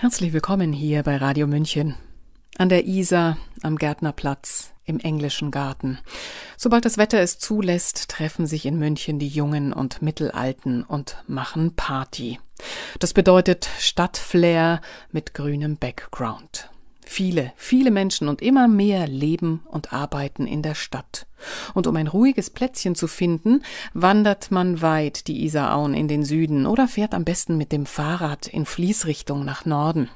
Herzlich willkommen hier bei Radio München. An der Isar, am Gärtnerplatz, im englischen Garten. Sobald das Wetter es zulässt, treffen sich in München die Jungen und Mittelalten und machen Party. Das bedeutet Stadtflair mit grünem Background. Viele, viele Menschen und immer mehr leben und arbeiten in der Stadt. Und um ein ruhiges Plätzchen zu finden, wandert man weit die Isarauen in den Süden oder fährt am besten mit dem Fahrrad in Fließrichtung nach Norden.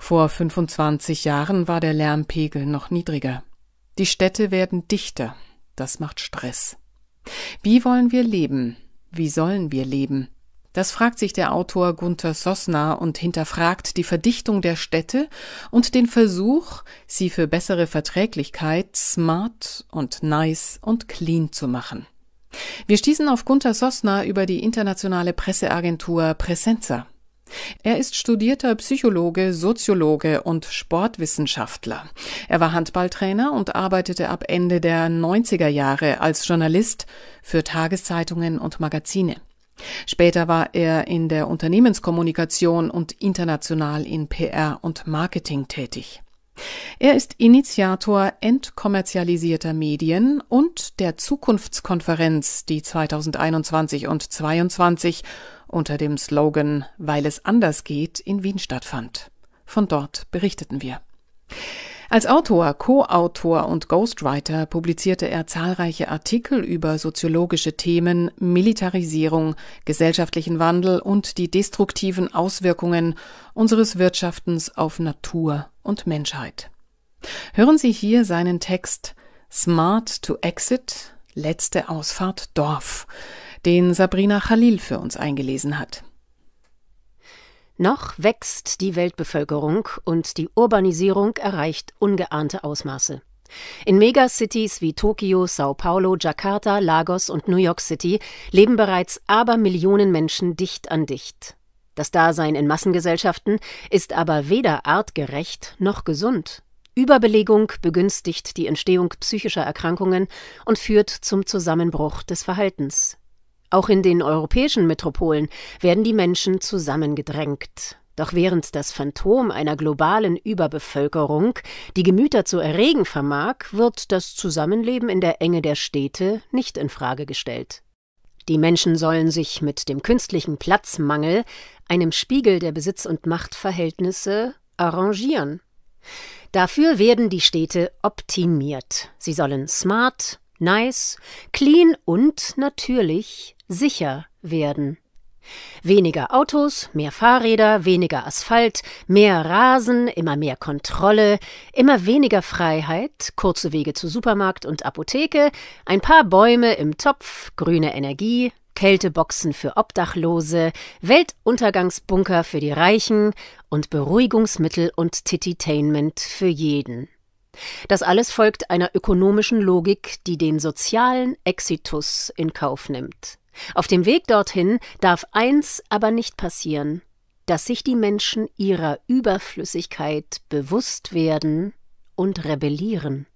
Vor 25 Jahren war der Lärmpegel noch niedriger. Die Städte werden dichter. Das macht Stress. Wie wollen wir leben? Wie sollen wir leben? Das fragt sich der Autor Gunther Sossner und hinterfragt die Verdichtung der Städte und den Versuch, sie für bessere Verträglichkeit smart und nice und clean zu machen. Wir stießen auf Gunther Sossner über die internationale Presseagentur Presenza. Er ist studierter Psychologe, Soziologe und Sportwissenschaftler. Er war Handballtrainer und arbeitete ab Ende der 90er Jahre als Journalist für Tageszeitungen und Magazine. Später war er in der Unternehmenskommunikation und international in PR und Marketing tätig. Er ist Initiator entkommerzialisierter Medien und der Zukunftskonferenz, die 2021 und 2022 unter dem Slogan Weil es anders geht in Wien stattfand. Von dort berichteten wir. Als Autor, Co-Autor und Ghostwriter publizierte er zahlreiche Artikel über soziologische Themen, Militarisierung, gesellschaftlichen Wandel und die destruktiven Auswirkungen unseres Wirtschaftens auf Natur und Menschheit. Hören Sie hier seinen Text Smart to Exit, letzte Ausfahrt Dorf, den Sabrina Khalil für uns eingelesen hat. Noch wächst die Weltbevölkerung und die Urbanisierung erreicht ungeahnte Ausmaße. In Megacities wie Tokio, Sao Paulo, Jakarta, Lagos und New York City leben bereits Abermillionen Menschen dicht an dicht. Das Dasein in Massengesellschaften ist aber weder artgerecht noch gesund. Überbelegung begünstigt die Entstehung psychischer Erkrankungen und führt zum Zusammenbruch des Verhaltens. Auch in den europäischen Metropolen werden die Menschen zusammengedrängt. Doch während das Phantom einer globalen Überbevölkerung die Gemüter zu erregen vermag, wird das Zusammenleben in der Enge der Städte nicht in Frage gestellt. Die Menschen sollen sich mit dem künstlichen Platzmangel, einem Spiegel der Besitz- und Machtverhältnisse, arrangieren. Dafür werden die Städte optimiert. Sie sollen smart, nice, clean und natürlich sicher werden. Weniger Autos, mehr Fahrräder, weniger Asphalt, mehr Rasen, immer mehr Kontrolle, immer weniger Freiheit, kurze Wege zu Supermarkt und Apotheke, ein paar Bäume im Topf, grüne Energie, Kälteboxen für Obdachlose, Weltuntergangsbunker für die Reichen und Beruhigungsmittel und Tittytainment für jeden. Das alles folgt einer ökonomischen Logik, die den sozialen Exitus in Kauf nimmt. Auf dem Weg dorthin darf eins aber nicht passieren, dass sich die Menschen ihrer Überflüssigkeit bewusst werden und rebellieren.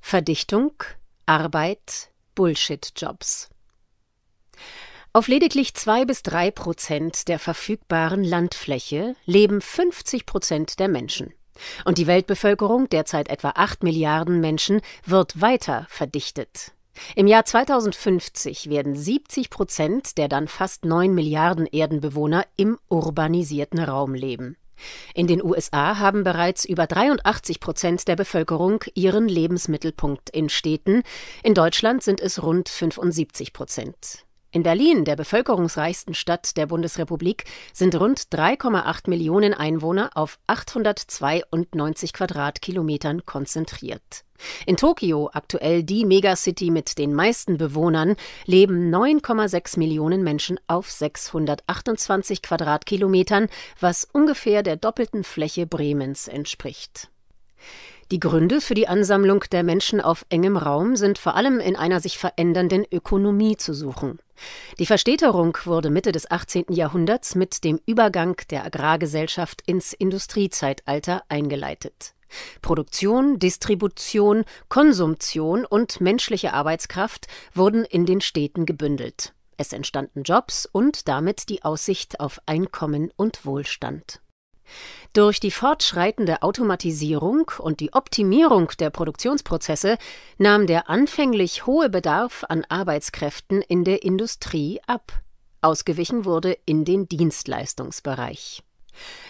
Verdichtung, Arbeit, Bullshit-Jobs. Auf lediglich zwei bis drei Prozent der verfügbaren Landfläche leben 50 Prozent der Menschen. Und die Weltbevölkerung, derzeit etwa 8 Milliarden Menschen, wird weiter verdichtet. Im Jahr 2050 werden 70 Prozent der dann fast 9 Milliarden Erdenbewohner im urbanisierten Raum leben. In den USA haben bereits über 83 Prozent der Bevölkerung ihren Lebensmittelpunkt in Städten. In Deutschland sind es rund 75 Prozent. In Berlin, der bevölkerungsreichsten Stadt der Bundesrepublik, sind rund 3,8 Millionen Einwohner auf 892 Quadratkilometern konzentriert. In Tokio, aktuell die Megacity mit den meisten Bewohnern, leben 9,6 Millionen Menschen auf 628 Quadratkilometern, was ungefähr der doppelten Fläche Bremens entspricht. Die Gründe für die Ansammlung der Menschen auf engem Raum sind vor allem in einer sich verändernden Ökonomie zu suchen. Die Verstädterung wurde Mitte des 18. Jahrhunderts mit dem Übergang der Agrargesellschaft ins Industriezeitalter eingeleitet. Produktion, Distribution, Konsumtion und menschliche Arbeitskraft wurden in den Städten gebündelt. Es entstanden Jobs und damit die Aussicht auf Einkommen und Wohlstand. Durch die fortschreitende Automatisierung und die Optimierung der Produktionsprozesse nahm der anfänglich hohe Bedarf an Arbeitskräften in der Industrie ab. Ausgewichen wurde in den Dienstleistungsbereich.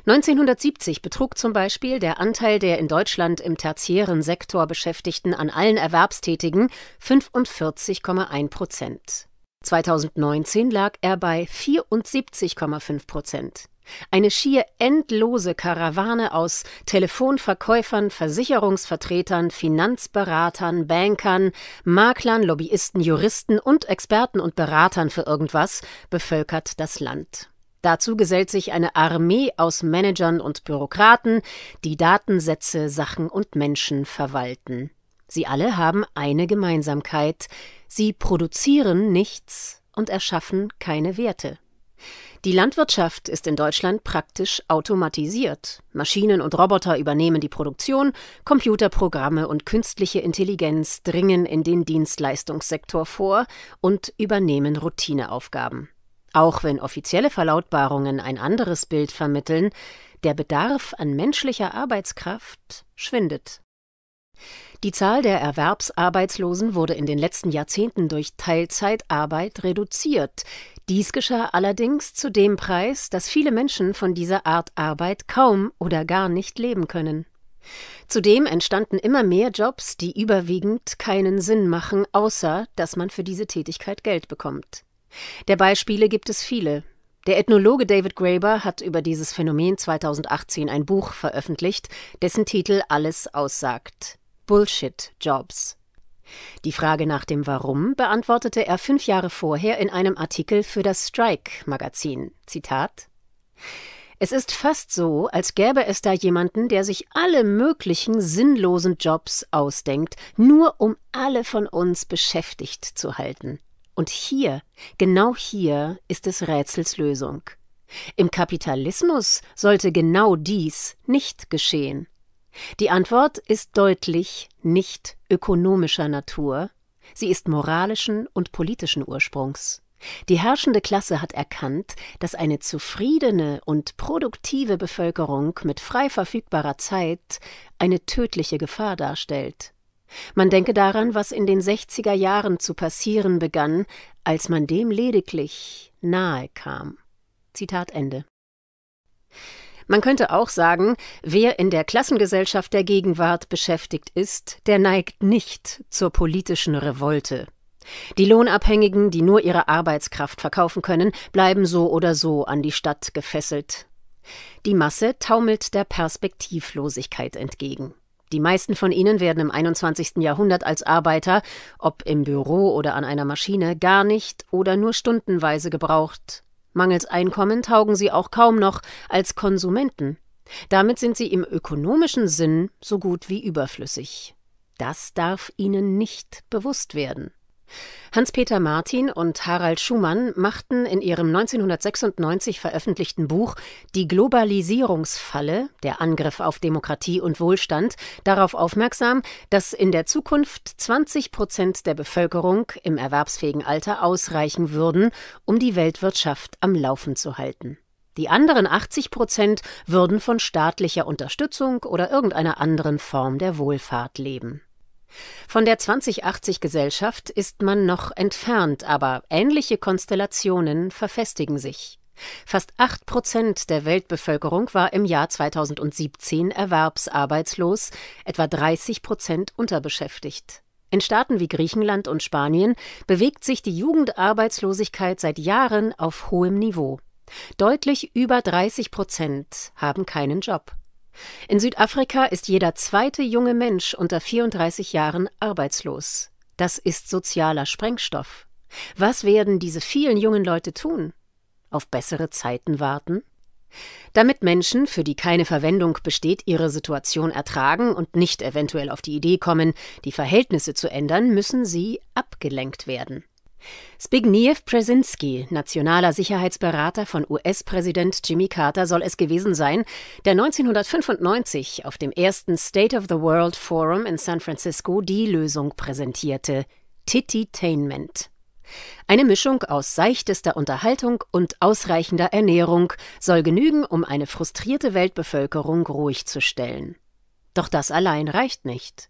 1970 betrug zum Beispiel der Anteil der in Deutschland im tertiären Sektor Beschäftigten an allen Erwerbstätigen 45,1 Prozent. 2019 lag er bei 74,5 Prozent. Eine schier endlose Karawane aus Telefonverkäufern, Versicherungsvertretern, Finanzberatern, Bankern, Maklern, Lobbyisten, Juristen und Experten und Beratern für irgendwas bevölkert das Land. Dazu gesellt sich eine Armee aus Managern und Bürokraten, die Datensätze, Sachen und Menschen verwalten. Sie alle haben eine Gemeinsamkeit. Sie produzieren nichts und erschaffen keine Werte. Die Landwirtschaft ist in Deutschland praktisch automatisiert. Maschinen und Roboter übernehmen die Produktion, Computerprogramme und künstliche Intelligenz dringen in den Dienstleistungssektor vor und übernehmen Routineaufgaben. Auch wenn offizielle Verlautbarungen ein anderes Bild vermitteln, der Bedarf an menschlicher Arbeitskraft schwindet. Die Zahl der Erwerbsarbeitslosen wurde in den letzten Jahrzehnten durch Teilzeitarbeit reduziert. Dies geschah allerdings zu dem Preis, dass viele Menschen von dieser Art Arbeit kaum oder gar nicht leben können. Zudem entstanden immer mehr Jobs, die überwiegend keinen Sinn machen, außer dass man für diese Tätigkeit Geld bekommt. Der Beispiele gibt es viele. Der Ethnologe David Graeber hat über dieses Phänomen 2018 ein Buch veröffentlicht, dessen Titel alles aussagt. Bullshit-Jobs. Die Frage nach dem Warum beantwortete er fünf Jahre vorher in einem Artikel für das Strike-Magazin. Zitat: Es ist fast so, als gäbe es da jemanden, der sich alle möglichen sinnlosen Jobs ausdenkt, nur um alle von uns beschäftigt zu halten. Und hier, genau hier, ist es Rätsels Lösung. Im Kapitalismus sollte genau dies nicht geschehen. Die Antwort ist deutlich nicht ökonomischer Natur, sie ist moralischen und politischen Ursprungs. Die herrschende Klasse hat erkannt, dass eine zufriedene und produktive Bevölkerung mit frei verfügbarer Zeit eine tödliche Gefahr darstellt. Man denke daran, was in den 60er Jahren zu passieren begann, als man dem lediglich nahe kam. Zitat Ende. Man könnte auch sagen, wer in der Klassengesellschaft der Gegenwart beschäftigt ist, der neigt nicht zur politischen Revolte. Die Lohnabhängigen, die nur ihre Arbeitskraft verkaufen können, bleiben so oder so an die Stadt gefesselt. Die Masse taumelt der Perspektivlosigkeit entgegen. Die meisten von ihnen werden im 21. Jahrhundert als Arbeiter, ob im Büro oder an einer Maschine, gar nicht oder nur stundenweise gebraucht, Mangels Einkommen taugen sie auch kaum noch als Konsumenten. Damit sind sie im ökonomischen Sinn so gut wie überflüssig. Das darf ihnen nicht bewusst werden. Hans-Peter Martin und Harald Schumann machten in ihrem 1996 veröffentlichten Buch Die Globalisierungsfalle, der Angriff auf Demokratie und Wohlstand, darauf aufmerksam, dass in der Zukunft 20 Prozent der Bevölkerung im erwerbsfähigen Alter ausreichen würden, um die Weltwirtschaft am Laufen zu halten. Die anderen 80 Prozent würden von staatlicher Unterstützung oder irgendeiner anderen Form der Wohlfahrt leben. Von der 2080-Gesellschaft ist man noch entfernt, aber ähnliche Konstellationen verfestigen sich. Fast 8 Prozent der Weltbevölkerung war im Jahr 2017 erwerbsarbeitslos, etwa 30 Prozent unterbeschäftigt. In Staaten wie Griechenland und Spanien bewegt sich die Jugendarbeitslosigkeit seit Jahren auf hohem Niveau. Deutlich über 30 Prozent haben keinen Job. In Südafrika ist jeder zweite junge Mensch unter 34 Jahren arbeitslos. Das ist sozialer Sprengstoff. Was werden diese vielen jungen Leute tun? Auf bessere Zeiten warten? Damit Menschen, für die keine Verwendung besteht, ihre Situation ertragen und nicht eventuell auf die Idee kommen, die Verhältnisse zu ändern, müssen sie abgelenkt werden. Spigniew Brzezinski, nationaler Sicherheitsberater von US-Präsident Jimmy Carter, soll es gewesen sein, der 1995 auf dem ersten State of the World Forum in San Francisco die Lösung präsentierte: Tittytainment. Eine Mischung aus seichtester Unterhaltung und ausreichender Ernährung soll genügen, um eine frustrierte Weltbevölkerung ruhig zu stellen. Doch das allein reicht nicht.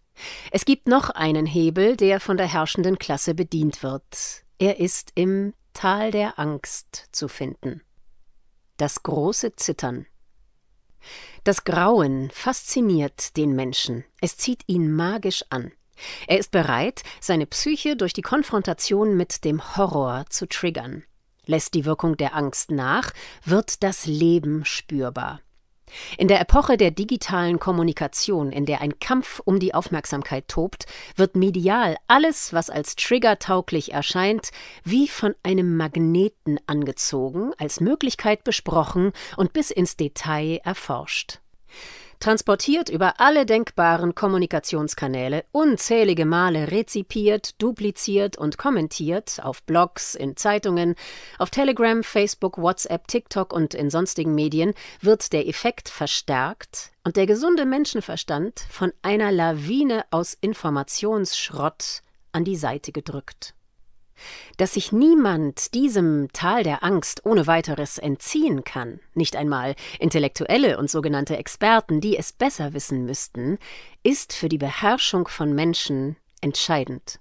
Es gibt noch einen Hebel, der von der herrschenden Klasse bedient wird. Er ist im Tal der Angst zu finden. Das große Zittern. Das Grauen fasziniert den Menschen, es zieht ihn magisch an. Er ist bereit, seine Psyche durch die Konfrontation mit dem Horror zu triggern. Lässt die Wirkung der Angst nach, wird das Leben spürbar. In der Epoche der digitalen Kommunikation, in der ein Kampf um die Aufmerksamkeit tobt, wird medial alles, was als Trigger tauglich erscheint, wie von einem Magneten angezogen, als Möglichkeit besprochen und bis ins Detail erforscht transportiert über alle denkbaren Kommunikationskanäle, unzählige Male rezipiert, dupliziert und kommentiert, auf Blogs, in Zeitungen, auf Telegram, Facebook, WhatsApp, TikTok und in sonstigen Medien, wird der Effekt verstärkt und der gesunde Menschenverstand von einer Lawine aus Informationsschrott an die Seite gedrückt dass sich niemand diesem Tal der Angst ohne weiteres entziehen kann, nicht einmal Intellektuelle und sogenannte Experten, die es besser wissen müssten, ist für die Beherrschung von Menschen entscheidend.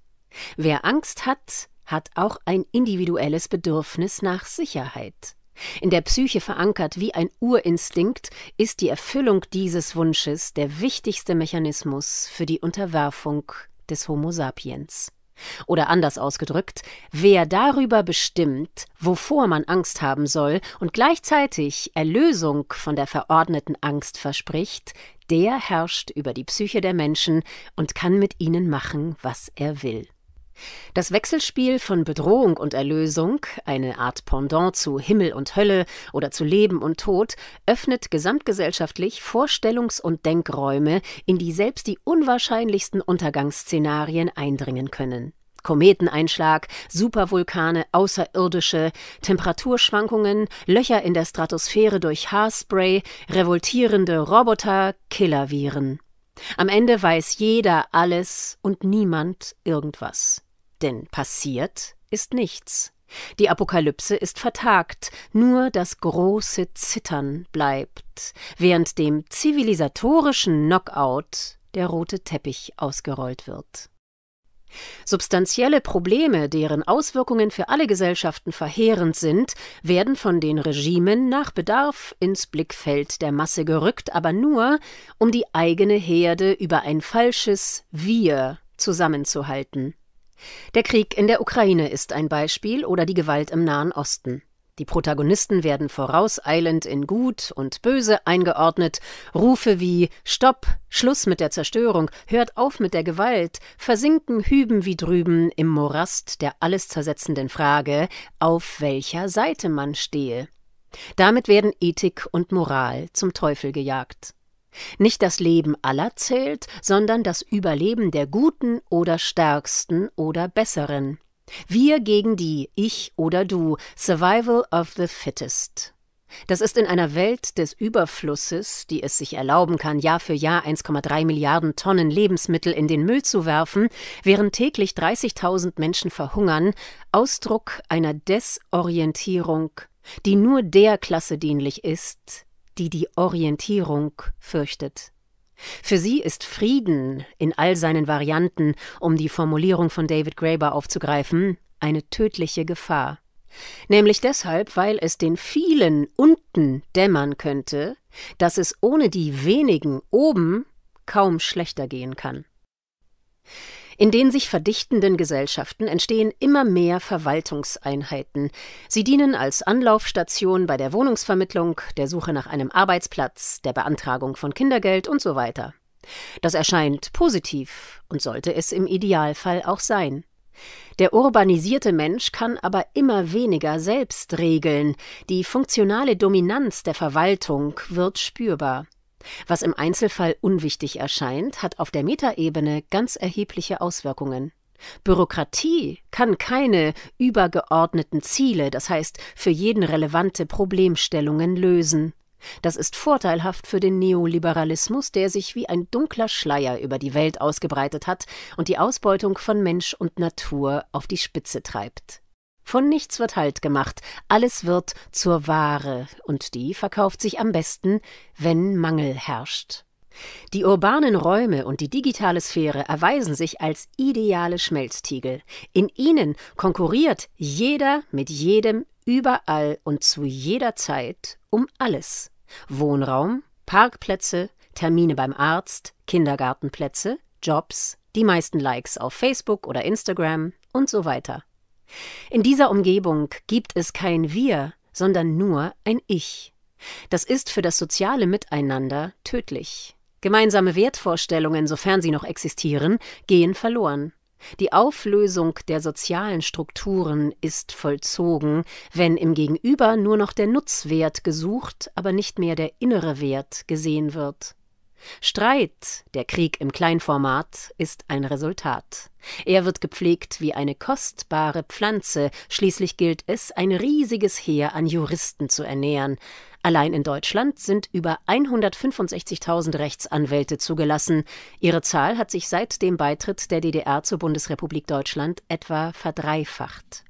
Wer Angst hat, hat auch ein individuelles Bedürfnis nach Sicherheit. In der Psyche verankert wie ein Urinstinkt ist die Erfüllung dieses Wunsches der wichtigste Mechanismus für die Unterwerfung des Homo sapiens. Oder anders ausgedrückt, wer darüber bestimmt, wovor man Angst haben soll und gleichzeitig Erlösung von der verordneten Angst verspricht, der herrscht über die Psyche der Menschen und kann mit ihnen machen, was er will. Das Wechselspiel von Bedrohung und Erlösung, eine Art Pendant zu Himmel und Hölle oder zu Leben und Tod, öffnet gesamtgesellschaftlich Vorstellungs- und Denkräume, in die selbst die unwahrscheinlichsten Untergangsszenarien eindringen können. Kometeneinschlag, Supervulkane, Außerirdische, Temperaturschwankungen, Löcher in der Stratosphäre durch Haarspray, revoltierende Roboter, Killerviren. Am Ende weiß jeder alles und niemand irgendwas denn passiert ist nichts. Die Apokalypse ist vertagt, nur das große Zittern bleibt, während dem zivilisatorischen Knockout der rote Teppich ausgerollt wird. Substanzielle Probleme, deren Auswirkungen für alle Gesellschaften verheerend sind, werden von den Regimen nach Bedarf ins Blickfeld der Masse gerückt, aber nur, um die eigene Herde über ein falsches Wir zusammenzuhalten. Der Krieg in der Ukraine ist ein Beispiel oder die Gewalt im Nahen Osten. Die Protagonisten werden vorauseilend in Gut und Böse eingeordnet. Rufe wie Stopp, Schluss mit der Zerstörung, hört auf mit der Gewalt, versinken hüben wie drüben im Morast der alles zersetzenden Frage, auf welcher Seite man stehe. Damit werden Ethik und Moral zum Teufel gejagt. Nicht das Leben aller zählt, sondern das Überleben der Guten oder Stärksten oder Besseren. Wir gegen die, ich oder du, Survival of the Fittest. Das ist in einer Welt des Überflusses, die es sich erlauben kann, Jahr für Jahr 1,3 Milliarden Tonnen Lebensmittel in den Müll zu werfen, während täglich 30.000 Menschen verhungern, Ausdruck einer Desorientierung, die nur der Klasse dienlich ist, die die Orientierung fürchtet. Für sie ist Frieden in all seinen Varianten, um die Formulierung von David Graeber aufzugreifen, eine tödliche Gefahr. Nämlich deshalb, weil es den vielen unten dämmern könnte, dass es ohne die wenigen oben kaum schlechter gehen kann. In den sich verdichtenden Gesellschaften entstehen immer mehr Verwaltungseinheiten. Sie dienen als Anlaufstation bei der Wohnungsvermittlung, der Suche nach einem Arbeitsplatz, der Beantragung von Kindergeld und so weiter. Das erscheint positiv und sollte es im Idealfall auch sein. Der urbanisierte Mensch kann aber immer weniger selbst regeln, die funktionale Dominanz der Verwaltung wird spürbar. Was im Einzelfall unwichtig erscheint, hat auf der Metaebene ganz erhebliche Auswirkungen. Bürokratie kann keine übergeordneten Ziele, das heißt für jeden relevante Problemstellungen lösen. Das ist vorteilhaft für den Neoliberalismus, der sich wie ein dunkler Schleier über die Welt ausgebreitet hat und die Ausbeutung von Mensch und Natur auf die Spitze treibt. Von nichts wird Halt gemacht, alles wird zur Ware, und die verkauft sich am besten, wenn Mangel herrscht. Die urbanen Räume und die digitale Sphäre erweisen sich als ideale Schmelztiegel. In ihnen konkurriert jeder mit jedem überall und zu jeder Zeit um alles. Wohnraum, Parkplätze, Termine beim Arzt, Kindergartenplätze, Jobs, die meisten Likes auf Facebook oder Instagram und so weiter. In dieser Umgebung gibt es kein Wir, sondern nur ein Ich. Das ist für das soziale Miteinander tödlich. Gemeinsame Wertvorstellungen, sofern sie noch existieren, gehen verloren. Die Auflösung der sozialen Strukturen ist vollzogen, wenn im Gegenüber nur noch der Nutzwert gesucht, aber nicht mehr der innere Wert gesehen wird. Streit, der Krieg im Kleinformat, ist ein Resultat. Er wird gepflegt wie eine kostbare Pflanze, schließlich gilt es, ein riesiges Heer an Juristen zu ernähren. Allein in Deutschland sind über 165.000 Rechtsanwälte zugelassen. Ihre Zahl hat sich seit dem Beitritt der DDR zur Bundesrepublik Deutschland etwa verdreifacht.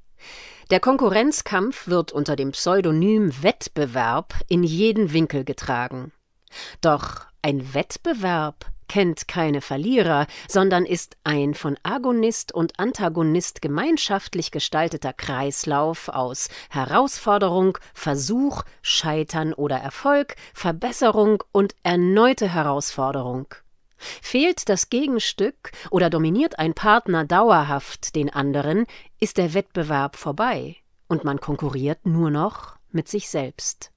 Der Konkurrenzkampf wird unter dem Pseudonym Wettbewerb in jeden Winkel getragen. Doch ein Wettbewerb kennt keine Verlierer, sondern ist ein von Agonist und Antagonist gemeinschaftlich gestalteter Kreislauf aus Herausforderung, Versuch, Scheitern oder Erfolg, Verbesserung und erneute Herausforderung. Fehlt das Gegenstück oder dominiert ein Partner dauerhaft den anderen, ist der Wettbewerb vorbei und man konkurriert nur noch mit sich selbst.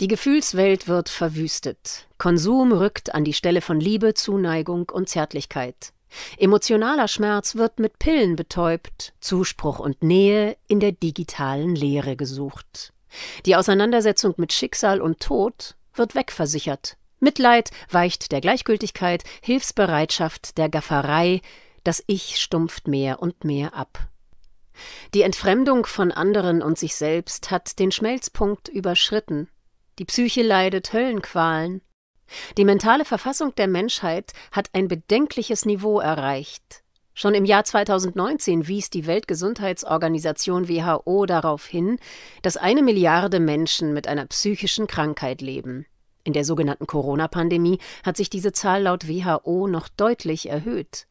Die Gefühlswelt wird verwüstet. Konsum rückt an die Stelle von Liebe, Zuneigung und Zärtlichkeit. Emotionaler Schmerz wird mit Pillen betäubt, Zuspruch und Nähe in der digitalen Leere gesucht. Die Auseinandersetzung mit Schicksal und Tod wird wegversichert. Mitleid weicht der Gleichgültigkeit, Hilfsbereitschaft der Gafferei, das Ich stumpft mehr und mehr ab. Die Entfremdung von anderen und sich selbst hat den Schmelzpunkt überschritten. Die Psyche leidet Höllenqualen. Die mentale Verfassung der Menschheit hat ein bedenkliches Niveau erreicht. Schon im Jahr 2019 wies die Weltgesundheitsorganisation WHO darauf hin, dass eine Milliarde Menschen mit einer psychischen Krankheit leben. In der sogenannten Corona-Pandemie hat sich diese Zahl laut WHO noch deutlich erhöht.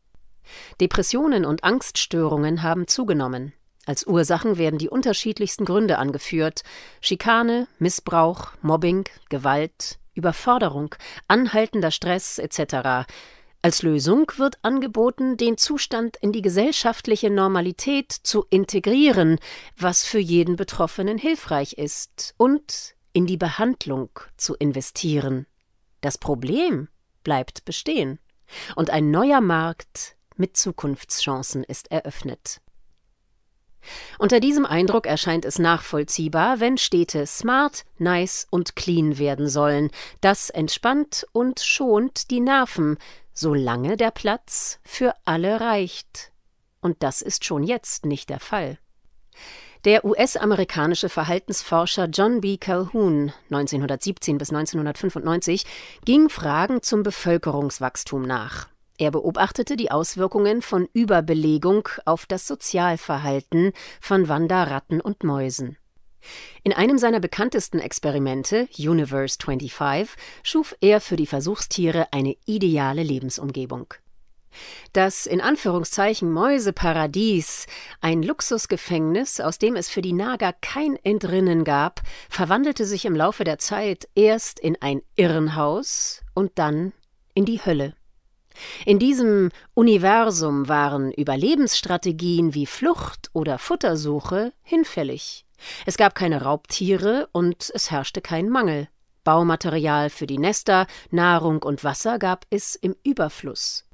Depressionen und Angststörungen haben zugenommen. Als Ursachen werden die unterschiedlichsten Gründe angeführt Schikane, Missbrauch, Mobbing, Gewalt, Überforderung, anhaltender Stress etc. Als Lösung wird angeboten, den Zustand in die gesellschaftliche Normalität zu integrieren, was für jeden Betroffenen hilfreich ist, und in die Behandlung zu investieren. Das Problem bleibt bestehen und ein neuer Markt mit Zukunftschancen ist eröffnet. Unter diesem Eindruck erscheint es nachvollziehbar, wenn Städte smart, nice und clean werden sollen. Das entspannt und schont die Nerven, solange der Platz für alle reicht. Und das ist schon jetzt nicht der Fall. Der US-amerikanische Verhaltensforscher John B. Calhoun (1917 bis 1995) ging Fragen zum Bevölkerungswachstum nach. Er beobachtete die Auswirkungen von Überbelegung auf das Sozialverhalten von Wanderratten und Mäusen. In einem seiner bekanntesten Experimente, Universe 25, schuf er für die Versuchstiere eine ideale Lebensumgebung. Das in Anführungszeichen Mäuseparadies, ein Luxusgefängnis, aus dem es für die Nager kein Entrinnen gab, verwandelte sich im Laufe der Zeit erst in ein Irrenhaus und dann in die Hölle. In diesem Universum waren Überlebensstrategien wie Flucht oder Futtersuche hinfällig. Es gab keine Raubtiere und es herrschte kein Mangel. Baumaterial für die Nester, Nahrung und Wasser gab es im Überfluss.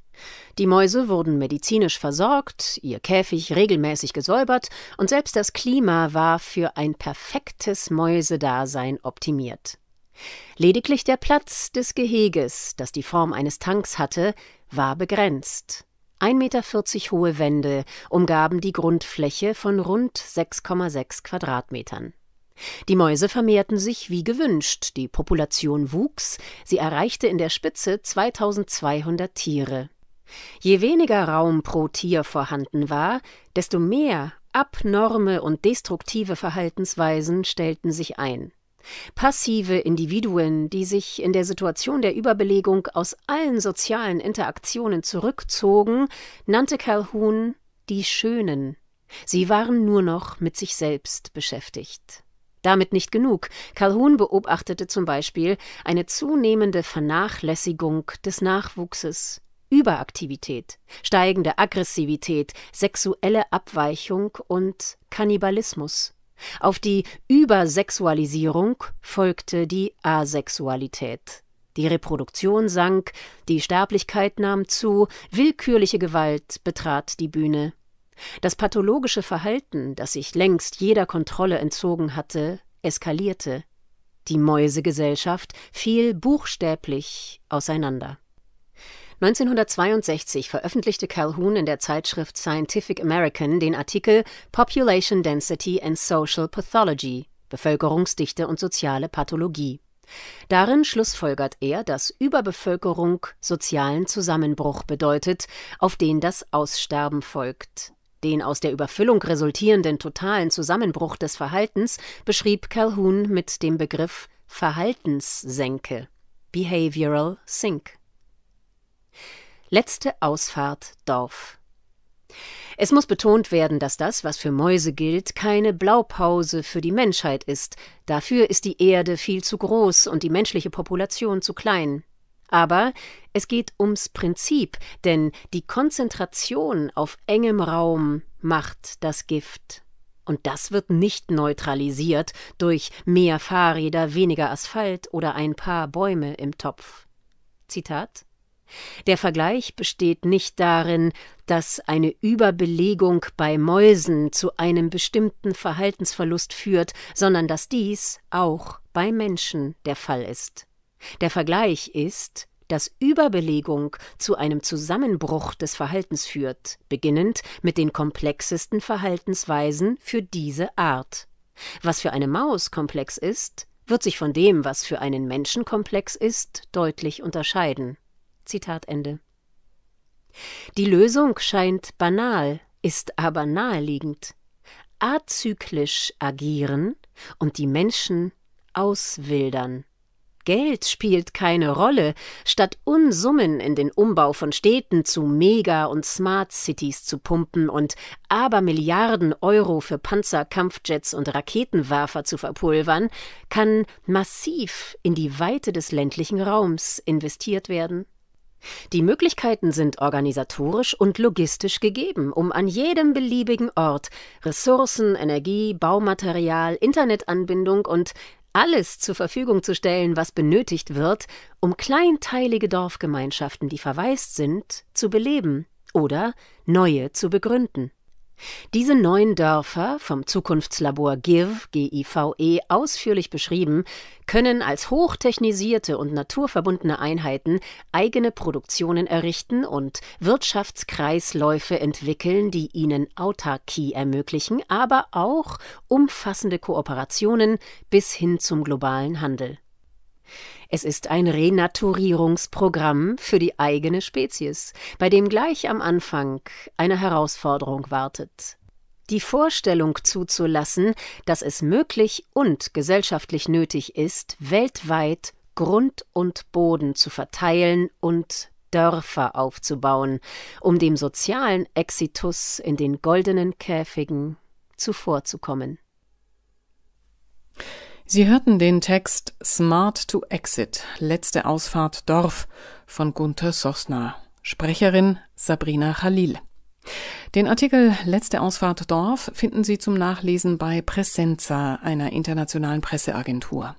Die Mäuse wurden medizinisch versorgt, ihr Käfig regelmäßig gesäubert und selbst das Klima war für ein perfektes Mäusedasein optimiert. Lediglich der Platz des Geheges, das die Form eines Tanks hatte, war begrenzt. 1,40 Meter hohe Wände umgaben die Grundfläche von rund 6,6 Quadratmetern. Die Mäuse vermehrten sich wie gewünscht, die Population wuchs, sie erreichte in der Spitze 2200 Tiere. Je weniger Raum pro Tier vorhanden war, desto mehr abnorme und destruktive Verhaltensweisen stellten sich ein. Passive Individuen, die sich in der Situation der Überbelegung aus allen sozialen Interaktionen zurückzogen, nannte Calhoun die Schönen. Sie waren nur noch mit sich selbst beschäftigt. Damit nicht genug. Calhoun beobachtete zum Beispiel eine zunehmende Vernachlässigung des Nachwuchses, Überaktivität, steigende Aggressivität, sexuelle Abweichung und Kannibalismus. Auf die Übersexualisierung folgte die Asexualität. Die Reproduktion sank, die Sterblichkeit nahm zu, willkürliche Gewalt betrat die Bühne. Das pathologische Verhalten, das sich längst jeder Kontrolle entzogen hatte, eskalierte. Die Mäusegesellschaft fiel buchstäblich auseinander. 1962 veröffentlichte Calhoun in der Zeitschrift Scientific American den Artikel Population Density and Social Pathology Bevölkerungsdichte und soziale Pathologie. Darin schlussfolgert er, dass Überbevölkerung sozialen Zusammenbruch bedeutet, auf den das Aussterben folgt. Den aus der Überfüllung resultierenden totalen Zusammenbruch des Verhaltens beschrieb Calhoun mit dem Begriff Verhaltenssenke Behavioral Sink. Letzte Ausfahrt Dorf. Es muss betont werden, dass das, was für Mäuse gilt, keine Blaupause für die Menschheit ist. Dafür ist die Erde viel zu groß und die menschliche Population zu klein. Aber es geht ums Prinzip, denn die Konzentration auf engem Raum macht das Gift. Und das wird nicht neutralisiert durch mehr Fahrräder, weniger Asphalt oder ein paar Bäume im Topf. Zitat der Vergleich besteht nicht darin, dass eine Überbelegung bei Mäusen zu einem bestimmten Verhaltensverlust führt, sondern dass dies auch bei Menschen der Fall ist. Der Vergleich ist, dass Überbelegung zu einem Zusammenbruch des Verhaltens führt, beginnend mit den komplexesten Verhaltensweisen für diese Art. Was für eine Maus komplex ist, wird sich von dem, was für einen Menschen komplex ist, deutlich unterscheiden. Zitat Ende. Die Lösung scheint banal, ist aber naheliegend. Azyklisch agieren und die Menschen auswildern. Geld spielt keine Rolle, statt Unsummen in den Umbau von Städten zu Mega- und Smart Cities zu pumpen und Abermilliarden Euro für Panzer, Kampfjets und Raketenwerfer zu verpulvern, kann massiv in die Weite des ländlichen Raums investiert werden. Die Möglichkeiten sind organisatorisch und logistisch gegeben, um an jedem beliebigen Ort Ressourcen, Energie, Baumaterial, Internetanbindung und alles zur Verfügung zu stellen, was benötigt wird, um kleinteilige Dorfgemeinschaften, die verwaist sind, zu beleben oder neue zu begründen. Diese neuen Dörfer, vom Zukunftslabor GIV, GIVE ausführlich beschrieben, können als hochtechnisierte und naturverbundene Einheiten eigene Produktionen errichten und Wirtschaftskreisläufe entwickeln, die ihnen Autarkie ermöglichen, aber auch umfassende Kooperationen bis hin zum globalen Handel. Es ist ein Renaturierungsprogramm für die eigene Spezies, bei dem gleich am Anfang eine Herausforderung wartet. Die Vorstellung zuzulassen, dass es möglich und gesellschaftlich nötig ist, weltweit Grund und Boden zu verteilen und Dörfer aufzubauen, um dem sozialen Exitus in den goldenen Käfigen zuvorzukommen. Sie hörten den Text Smart to Exit, letzte Ausfahrt Dorf von Gunther Sosna, Sprecherin Sabrina Khalil. Den Artikel Letzte Ausfahrt Dorf finden Sie zum Nachlesen bei Presenza, einer internationalen Presseagentur.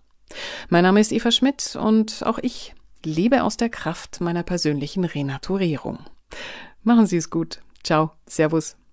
Mein Name ist Eva Schmidt und auch ich lebe aus der Kraft meiner persönlichen Renaturierung. Machen Sie es gut. Ciao, Servus.